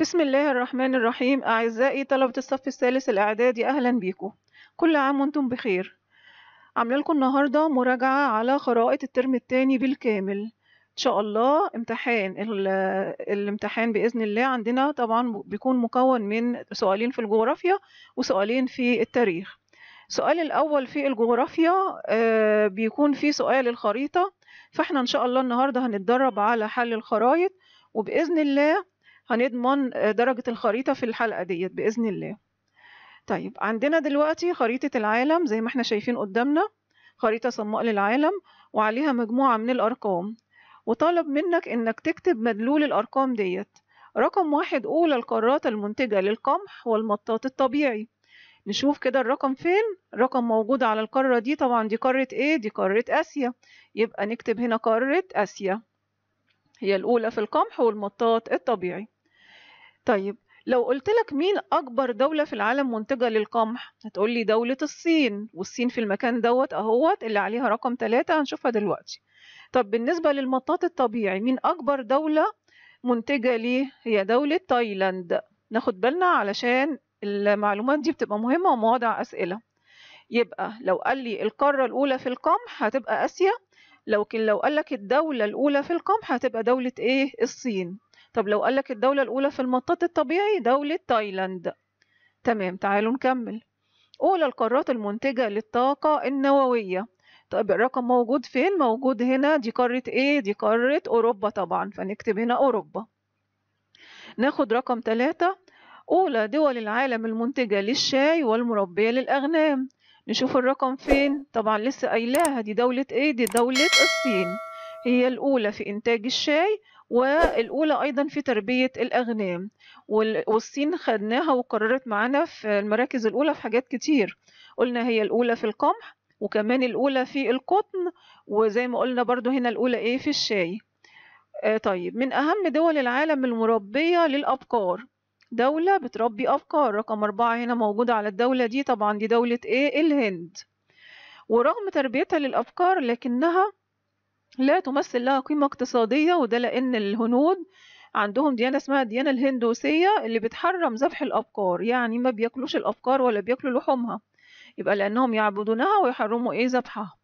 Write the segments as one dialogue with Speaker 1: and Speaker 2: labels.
Speaker 1: بسم الله الرحمن الرحيم أعزائي طلبة الصف الثالث الإعدادي أهلا بيكم كل عام وانتم بخير عامله لكم النهاردة مراجعة على خرائط الترم الثاني بالكامل إن شاء الله امتحان الامتحان بإذن الله عندنا طبعا بيكون مكون من سؤالين في الجغرافيا وسؤالين في التاريخ السؤال الأول في الجغرافيا آه، بيكون في سؤال الخريطة فاحنا إن شاء الله النهاردة هنتدرب على حل الخرايط وبإذن الله هنضمن آه، درجة الخريطة في الحلقة ديت بإذن الله طيب عندنا دلوقتي خريطة العالم زي ما احنا شايفين قدامنا خريطة صماء للعالم وعليها مجموعة من الأرقام وطالب منك إنك تكتب مدلول الأرقام ديت رقم واحد أولى القارات المنتجة للقمح والمطاط الطبيعي نشوف كده الرقم فين رقم موجود على القارة دي طبعا دي قارة ايه دي قارة آسيا يبقى نكتب هنا قارة آسيا هي الأولى في القمح والمطاط الطبيعي طيب لو قلت لك مين أكبر دولة في العالم منتجة للقمح هتقول لي دولة الصين والصين في المكان دوت أهوت اللي عليها رقم ثلاثة هنشوفها دلوقتي طب بالنسبة للمطاط الطبيعي مين أكبر دولة منتجة ليه هي دولة تايلاند ناخد بالنا علشان المعلومات دي بتبقى مهمة ومواضع أسئلة يبقى لو قال لي القارة الأولى في القمح هتبقى آسيا لكن لو قال لك الدولة الأولى في القمح هتبقى دولة إيه الصين طب لو قالك الدولة الأولى في المطاط الطبيعي دولة تايلاند تمام تعالوا نكمل أولى القارات المنتجة للطاقة النووية طب الرقم موجود فين؟ موجود هنا دي قارة إيه؟ دي قارة أوروبا طبعا فنكتب هنا أوروبا ناخد رقم ثلاثة أولى دول العالم المنتجة للشاي والمربية للأغنام نشوف الرقم فين طبعا لسه قايلاها دي دولة ايه دي دولة الصين هي الأولى في إنتاج الشاي والأولى أيضا في تربية الأغنام والصين خدناها وقررت معانا في المراكز الأولى في حاجات كتير قلنا هي الأولى في القمح وكمان الأولى في القطن وزي ما قلنا برضو هنا الأولى إيه في الشاي آه طيب من أهم دول العالم المربية للأبقار دولة بتربي أبقار رقم أربعة هنا موجودة على الدولة دي طبعا دي دولة إيه الهند ورغم تربيتها للأبقار لكنها لا تمثل لها قيمة اقتصادية وده لأن الهنود عندهم ديانة اسمها الديانة الهندوسية اللي بتحرم ذبح الأبقار يعني ما بياكلوش الأبقار ولا بياكلوا لحومها يبقى لأنهم يعبدونها ويحرموا إيه ذبحها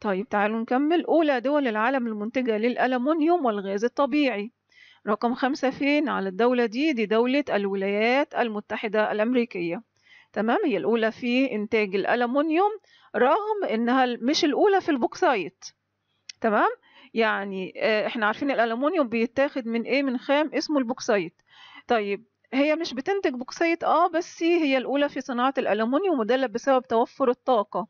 Speaker 1: طيب تعالوا نكمل أولى دول العالم المنتجة للألمنيوم والغاز الطبيعي رقم خمسة فين على الدولة دي دي دولة الولايات المتحدة الأمريكية تمام هي الأولى في إنتاج الألمنيوم رغم إنها مش الأولى في البوكسايت تمام يعني آه، احنا عارفين الالومنيوم بيتاخد من ايه من خام اسمه البوكسايت طيب هي مش بتنتج بوكسايت اه بس هي الاولى في صناعه الالومنيوم وده بسبب توفر الطاقه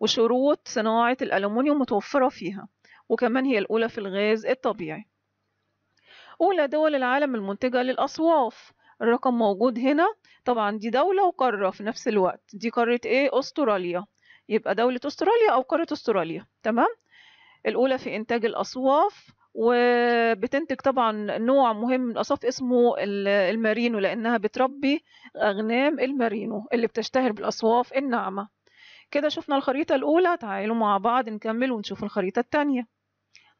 Speaker 1: وشروط صناعه الالومنيوم متوفره فيها وكمان هي الاولى في الغاز الطبيعي اولى دول العالم المنتجه للاصواف الرقم موجود هنا طبعا دي دوله وقاره في نفس الوقت دي قاره ايه استراليا يبقى دوله استراليا او قاره استراليا تمام الأولى في إنتاج الأصواف وبتنتج طبعا نوع مهم من الأصواف اسمه المارينو لأنها بتربي أغنام المارينو اللي بتشتهر بالأصواف الناعمة كده شفنا الخريطة الأولى تعالوا مع بعض نكمل ونشوف الخريطة التانية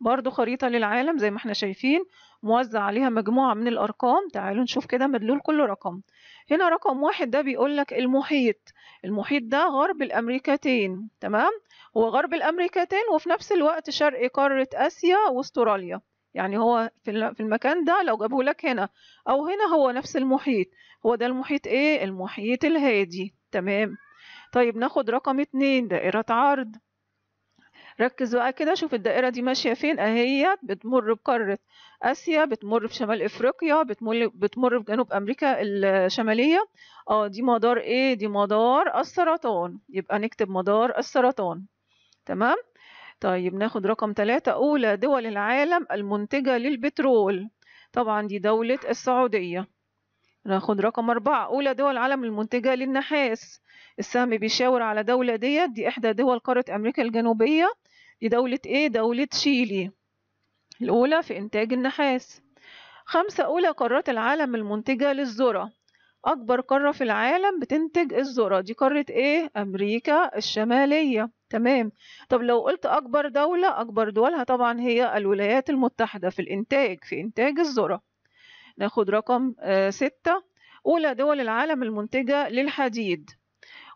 Speaker 1: برضو خريطة للعالم زي ما احنا شايفين موزع عليها مجموعة من الأرقام تعالوا نشوف كده مدلول كل رقم هنا رقم واحد ده بيقول لك المحيط المحيط ده غرب الأمريكتين تمام هو غرب الأمريكتين وفي نفس الوقت شرق قارة آسيا واستراليا يعني هو في المكان ده لو جابه لك هنا أو هنا هو نفس المحيط هو ده المحيط إيه؟ المحيط الهادي تمام طيب ناخد رقم اتنين دائرة عرض ركز بقى كده شوف الدائرة دي ماشية فين اهي بتمر بقارة آسيا بتمر في شمال أفريقيا بتمر بتمر جنوب أمريكا الشمالية اه دي مدار ايه دي مدار السرطان يبقى نكتب مدار السرطان تمام طيب ناخد رقم ثلاثة أولى دول العالم المنتجة للبترول طبعا دي دولة السعودية ناخد رقم أربعة أولى دول العالم المنتجة للنحاس السهم بيشاور على دولة ديت دي إحدى دول قارة أمريكا الجنوبية لدولة إيه؟ دولة شيلي الأولى في إنتاج النحاس خمسة أولى قارات العالم المنتجة للذرة أكبر قارة في العالم بتنتج الذرة دي قارة إيه؟ أمريكا الشمالية تمام طب لو قلت أكبر دولة أكبر دولها طبعا هي الولايات المتحدة في الإنتاج في إنتاج الذرة ناخد رقم آه ستة أولى دول العالم المنتجة للحديد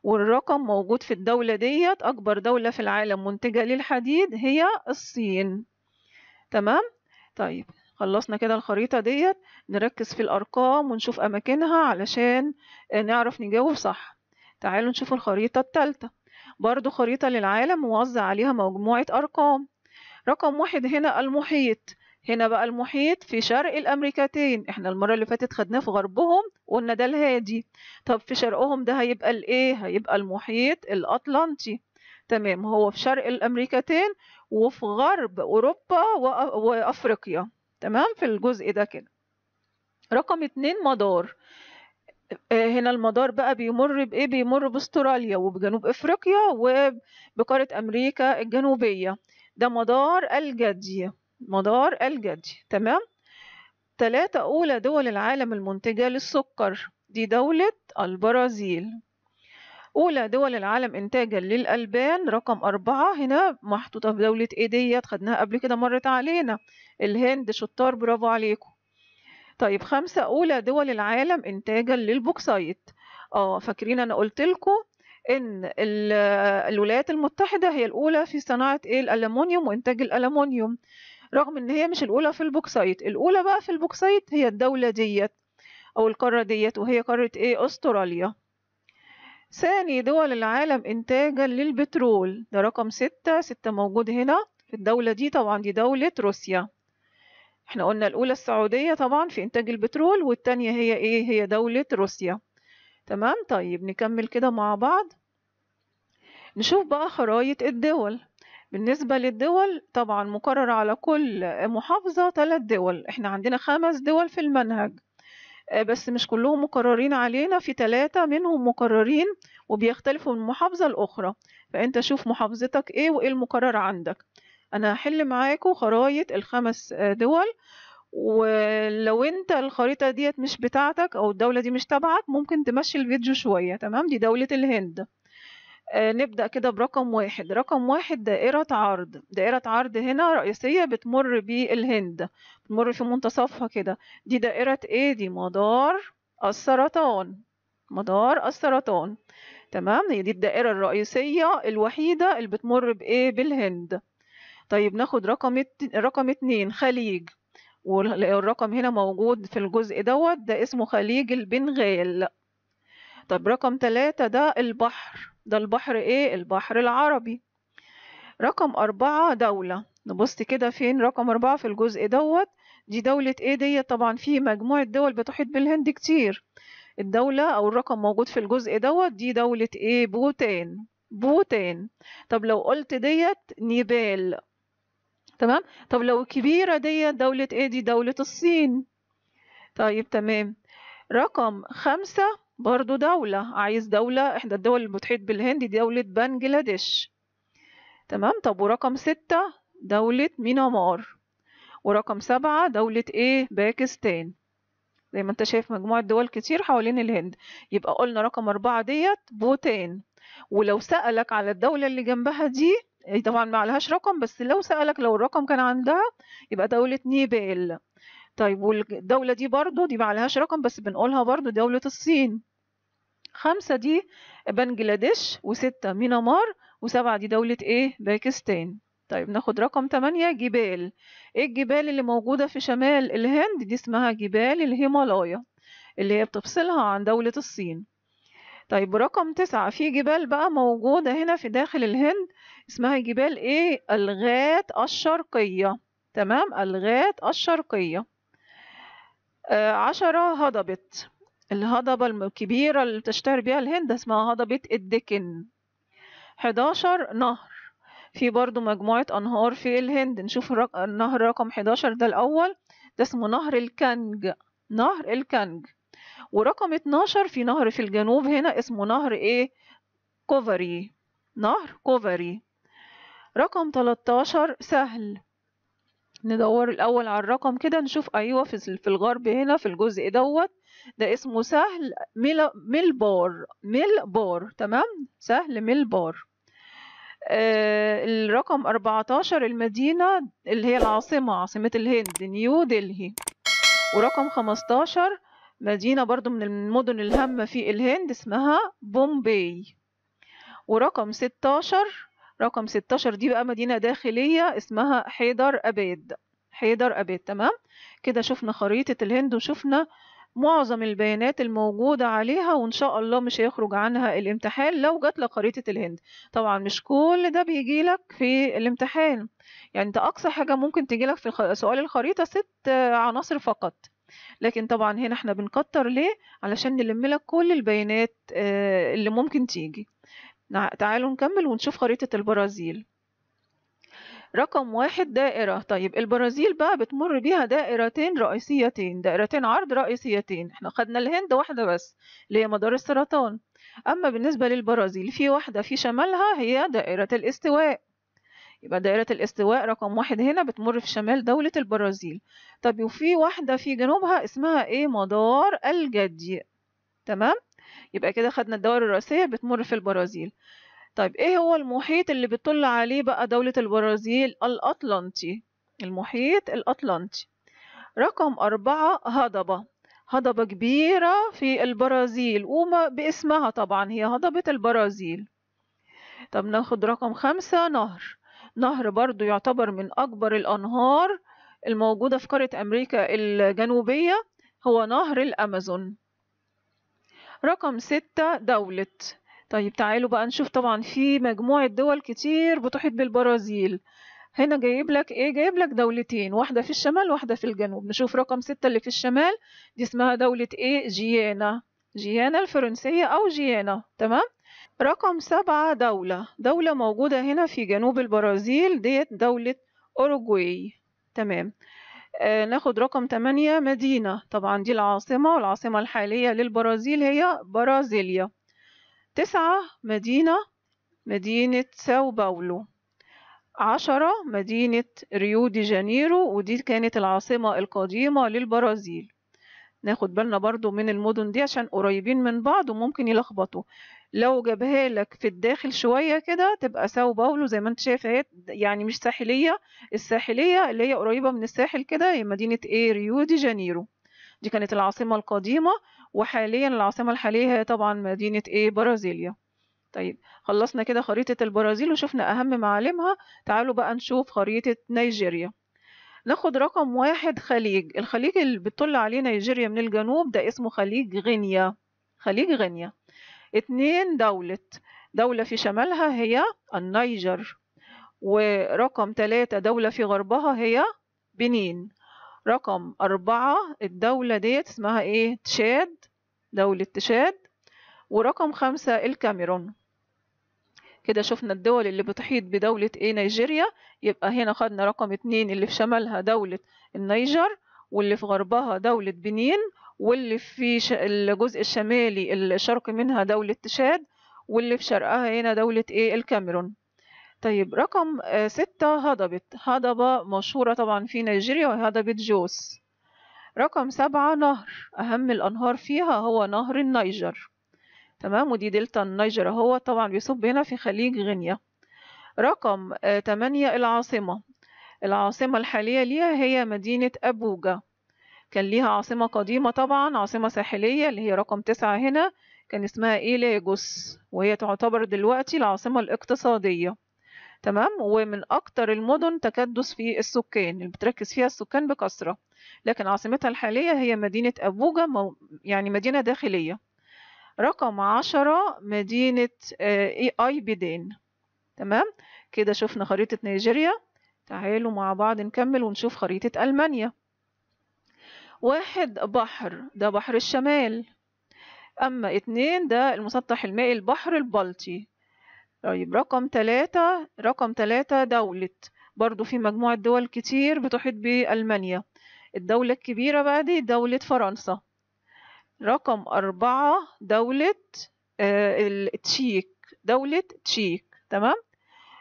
Speaker 1: والرقم موجود في الدولة ديت أكبر دولة في العالم منتجة للحديد هي الصين تمام طيب خلصنا كده الخريطة ديت نركز في الأرقام ونشوف أماكنها علشان نعرف نجاوب صح تعالوا نشوف الخريطة التالتة برضو خريطة للعالم موزع عليها مجموعة أرقام رقم واحد هنا المحيط هنا بقى المحيط في شرق الامريكتين احنا المره اللي فاتت خدناه في غربهم قلنا ده الهادي طب في شرقهم ده هيبقى الايه هيبقى المحيط الاطلنطي تمام هو في شرق الامريكتين وفي غرب اوروبا وافريقيا تمام في الجزء ده كده رقم اتنين مدار آه، هنا المدار بقى بيمر بايه بيمر باستراليا وبجنوب افريقيا وبقاره امريكا الجنوبيه ده مدار الجدي مدار الجدي تمام ثلاثة أولى دول العالم المنتجة للسكر دي دولة البرازيل أولى دول العالم إنتاجا للألبان رقم أربعة هنا محطوطة في دولة إيه ديت خدناها قبل كده مرت علينا الهند شطار برافو عليكم طيب خمسة أولى دول العالم إنتاجا للبوكسايت اه فاكرين أنا قلت لكم إن الولايات المتحدة هي الأولى في صناعة إيه الألمونيوم وإنتاج الألمونيوم رغم ان هي مش الاولى في البوكسايت الاولى بقى في البوكسايت هي الدولة ديت او القارة ديت وهي قارة ايه استراليا ثاني دول العالم انتاجا للبترول ده رقم ستة ستة موجود هنا في الدولة دي طبعا دي دولة روسيا احنا قلنا الاولى السعودية طبعا في انتاج البترول والتانية هي ايه هي دولة روسيا تمام طيب نكمل كده مع بعض نشوف بقى خرايط الدول بالنسبة للدول طبعا مقرر على كل محافظة ثلاث دول احنا عندنا خمس دول في المنهج آه، بس مش كلهم مقررين علينا في ثلاثة منهم مقررين وبيختلفوا من محافظة لأخرى فأنت شوف محافظتك إيه وإيه المقرر عندك أنا هحل معاكم خرايط الخمس آه، دول ولو انت الخريطة ديت مش بتاعتك او الدولة دي مش تبعك ممكن تمشي الفيديو شوية تمام دي دولة الهند آه، نبدأ كده برقم واحد رقم واحد دائرة عرض دائرة عرض هنا رئيسية بتمر بالهند بتمر في منتصفها كده دي دائرة ايه دي مدار السرطان مدار السرطان تمام هي دي الدائرة الرئيسية الوحيدة اللي بتمر بايه بالهند طيب ناخد رقم رقم اتنين خليج والرقم هنا موجود في الجزء دوت ده اسمه خليج البنغال طب رقم تلاتة ده البحر ده البحر ايه البحر العربي رقم أربعة دولة نبص كده فين رقم أربعة في الجزء دوت دي دولة ايه ديت طبعا في مجموعة دول بتحيط بالهند كتير الدولة أو الرقم موجود في الجزء دوت دي دولة ايه بوتان بوتان طب لو قلت ديت نيبال تمام طب لو كبيرة ديت دولة ايه دي دولة الصين طيب تمام رقم خمسة برضو دولة عايز دولة إحدى الدول اللي بتحيط بالهند دي دولة بنجلاديش تمام طب ورقم ستة دولة مينامار ورقم سبعة دولة إيه باكستان زي ما أنت شايف مجموعة دول كتير حوالين الهند يبقى قلنا رقم أربعة ديت بوتان ولو سألك على الدولة اللي جنبها دي إيه، طبعا ما عليهاش رقم بس لو سألك لو الرقم كان عندها يبقى دولة نيبال طيب والدولة دي برضو دي معلهاش رقم بس بنقولها برضو دولة الصين خمسة دي بنجلاديش وستة مينمار وسبعة دي دولة ايه باكستان طيب ناخد رقم تمانية جبال ايه الجبال اللي موجودة في شمال الهند دي اسمها جبال الهيمالايا اللي هي بتفصلها عن دولة الصين طيب رقم تسعة في جبال بقى موجودة هنا في داخل الهند اسمها جبال ايه الغات الشرقية تمام الغات الشرقية آه، عشرة هضبة الهضبة الكبيرة اللي بتشتهر بيها الهند اسمها هضبة الدكن حداشر نهر في برضو مجموعة أنهار في الهند نشوف النهر رقم حداشر ده الأول ده اسمه نهر الكنج نهر الكنج ورقم اتناشر في نهر في الجنوب هنا اسمه نهر ايه كوفري نهر كوفري رقم 13 سهل ندور الأول على الرقم كده نشوف أيوة في الغرب هنا في الجزء دوت ده اسمه سهل ميل, ميل بار ميل بار تمام سهل ميل بار آه الرقم 14 المدينة اللي هي العاصمة عاصمة الهند نيو دلهي ورقم 15 مدينة برضو من المدن الهامة في الهند اسمها بومبي ورقم 16 رقم 16 دي بقى مدينة داخلية اسمها حيدر أبيد حيدر أبيد تمام كده شفنا خريطة الهند وشفنا معظم البيانات الموجودة عليها وإن شاء الله مش هيخرج عنها الامتحان لو جات لك خريطة الهند طبعا مش كل ده بيجي لك في الامتحان يعني انت أقصى حاجة ممكن تجي لك في سؤال الخريطة ست عناصر فقط لكن طبعا هنا احنا بنكتر ليه علشان نلم لك كل البيانات آه، اللي ممكن تيجي تعالوا نكمل ونشوف خريطة البرازيل رقم واحد دائرة طيب البرازيل بقى بتمر بيها دائرتين رئيسيتين دائرتين عرض رئيسيتين احنا خدنا الهند واحدة بس اللي هي مدار السرطان أما بالنسبة للبرازيل في واحدة في شمالها هي دائرة الاستواء يبقى دائرة الاستواء رقم واحد هنا بتمر في شمال دولة البرازيل طب وفي واحدة في جنوبها اسمها ايه مدار الجدي تمام يبقى كده خدنا الدوائر الرئيسية بتمر في البرازيل طيب ايه هو المحيط اللي بتطل عليه بقى دولة البرازيل الأطلنطي المحيط الأطلنطي رقم أربعة هضبة هضبة كبيرة في البرازيل وما باسمها طبعا هي هضبة البرازيل طب ناخد رقم خمسة نهر نهر برضو يعتبر من أكبر الأنهار الموجودة في قارة أمريكا الجنوبية هو نهر الأمازون رقم ستة دولة طيب تعالوا بقى نشوف طبعا في مجموعة دول كتير بتحيط بالبرازيل هنا جايب لك ايه جايب لك دولتين واحدة في الشمال واحدة في الجنوب نشوف رقم ستة اللي في الشمال دي اسمها دولة ايه جيانا جيانا الفرنسية او جيانا تمام رقم سبعة دولة دولة موجودة هنا في جنوب البرازيل ديت دولة أوروجواي تمام آه، ناخد رقم 8 مدينة طبعا دي العاصمة والعاصمة الحالية للبرازيل هي برازيليا تسعة مدينة مدينة ساو باولو عشرة مدينة ريو دي جانيرو ودي كانت العاصمة القديمة للبرازيل ناخد بالنا برضو من المدن دي عشان قريبين من بعض وممكن يلخبطوا لو جابها لك في الداخل شوية كده تبقى ساو باولو زي ما انت شايف اهي يعني مش ساحلية الساحلية اللي هي قريبة من الساحل كده هي مدينة ايه ريو دي جانيرو دي كانت العاصمة القديمة وحاليا العاصمة الحالية هي طبعا مدينة ايه برازيليا طيب خلصنا كده خريطة البرازيل وشفنا أهم معالمها تعالوا بقى نشوف خريطة نيجيريا ناخد رقم واحد خليج الخليج اللي بتطل عليه نيجيريا من الجنوب ده اسمه خليج غينيا خليج غينيا اتنين دولة دولة في شمالها هي النيجر ورقم تلاتة دولة في غربها هي بنين رقم أربعة الدولة ديت اسمها ايه تشاد دولة تشاد ورقم خمسة الكاميرون كده شفنا الدول اللي بتحيط بدولة ايه نيجيريا يبقى هنا خدنا رقم اتنين اللي في شمالها دولة النيجر واللي في غربها دولة بنين واللي في الجزء الشمالي الشرق منها دولة تشاد واللي في شرقها هنا دولة ايه الكاميرون طيب رقم آه، ستة هضبة هضبة مشهورة طبعا في نيجيريا وهضبة جوس رقم سبعة نهر أهم الأنهار فيها هو نهر النيجر تمام ودي دلتا النيجر اهو طبعا بيصب هنا في خليج غينيا رقم 8 آه، العاصمة العاصمة الحالية ليها هي مدينة أبوجا كان ليها عاصمة قديمة طبعا عاصمة ساحلية اللي هي رقم تسعة هنا كان اسمها إيليجوس وهي تعتبر دلوقتي العاصمة الاقتصادية تمام ومن أكتر المدن تكدس في السكان اللي بتركز فيها السكان بكثرة لكن عاصمتها الحالية هي مدينة أبوجا يعني مدينة داخلية رقم عشرة مدينة اي آه، بيدين تمام كده شفنا خريطة نيجيريا تعالوا مع بعض نكمل ونشوف خريطة ألمانيا واحد بحر ده بحر الشمال أما اتنين ده المسطح المائي البحر البلطي طيب رقم تلاتة رقم تلاتة دولة برضو في مجموعة دول كتير بتحيط بألمانيا الدولة الكبيرة بقى دي دولة فرنسا رقم أربعة دولة آه، التشيك دولة تشيك تمام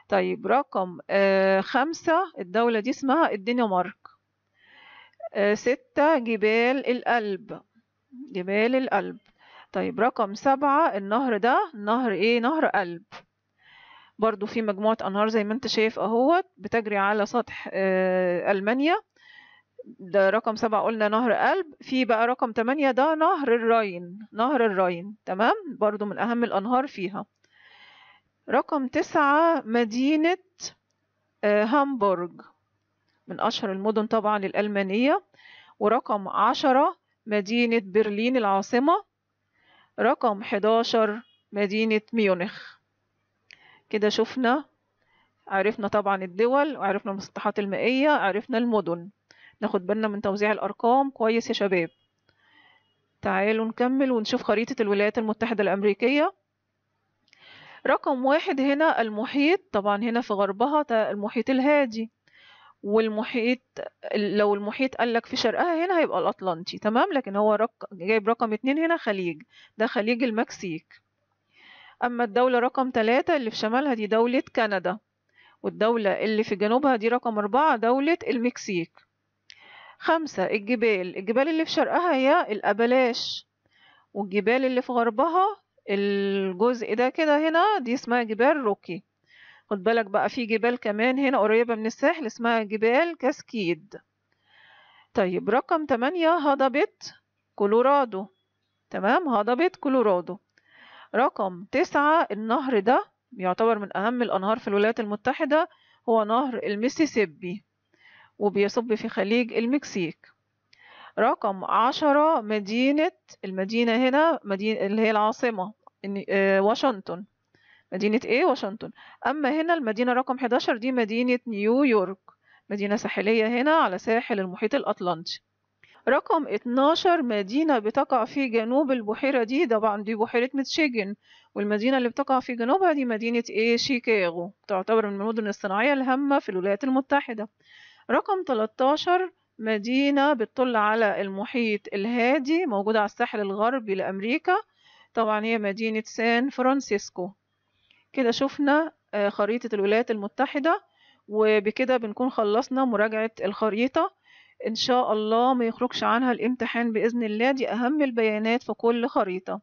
Speaker 1: طيب رقم آه، خمسة الدولة دي اسمها الدنمارك آه، ستة جبال القلب جبال القلب طيب رقم سبعة النهر ده نهر ايه نهر قلب برضو في مجموعة أنهار زي ما انت شايف اهوت بتجري على سطح ألمانيا ده رقم سبعة قلنا نهر قلب في بقى رقم تمانية ده نهر الراين نهر الراين تمام برضو من أهم الأنهار فيها رقم تسعة مدينة آه، هامبورغ من أشهر المدن طبعا الألمانية ورقم عشرة مدينة برلين العاصمة رقم حداشر مدينة ميونخ كده شفنا عرفنا طبعا الدول وعرفنا المسطحات المائية عرفنا المدن ناخد بالنا من توزيع الأرقام كويس يا شباب تعالوا نكمل ونشوف خريطة الولايات المتحدة الأمريكية رقم واحد هنا المحيط طبعا هنا في غربها المحيط الهادي والمحيط لو المحيط قالك في شرقها هنا هيبقى الأطلنطي تمام لكن هو رق... جايب رقم اتنين هنا خليج ده خليج المكسيك أما الدولة رقم تلاتة اللي في شمالها دي دولة كندا والدولة اللي في جنوبها دي رقم أربعة دولة المكسيك خمسة الجبال الجبال اللي في شرقها هي الأبلاش والجبال اللي في غربها الجزء ده كده هنا دي اسمها جبال روكي خد بالك بقى في جبال كمان هنا قريبة من الساحل اسمها جبال كاسكيد طيب رقم تمانية هضبة كولورادو تمام هضبة كولورادو رقم تسعة النهر ده يعتبر من أهم الأنهار في الولايات المتحدة هو نهر الميسيسيبي وبيصب في خليج المكسيك رقم عشرة مدينة المدينة هنا مدينة اللي هي العاصمة آه، واشنطن مدينة ايه واشنطن اما هنا المدينة رقم 11 دي مدينة نيويورك مدينة ساحلية هنا على ساحل المحيط الأطلنطي رقم 12 مدينة بتقع في جنوب البحيرة دي طبعا دي بحيرة متشيجن والمدينة اللي بتقع في جنوبها دي مدينة ايه شيكاغو تعتبر من المدن الصناعية الهامة في الولايات المتحدة رقم 13 مدينة بتطل على المحيط الهادي موجودة على الساحل الغربي لأمريكا طبعا هي مدينة سان فرانسيسكو كده شفنا آه، خريطة الولايات المتحدة وبكده بنكون خلصنا مراجعة الخريطة إن شاء الله ما يخرجش عنها الامتحان بإذن الله دي أهم البيانات في كل خريطة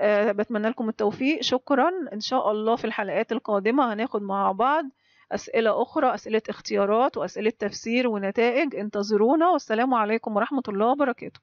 Speaker 1: أه بتمنى لكم التوفيق شكرا إن شاء الله في الحلقات القادمة هناخد مع بعض أسئلة أخرى أسئلة اختيارات وأسئلة تفسير ونتائج انتظرونا والسلام عليكم ورحمة الله وبركاته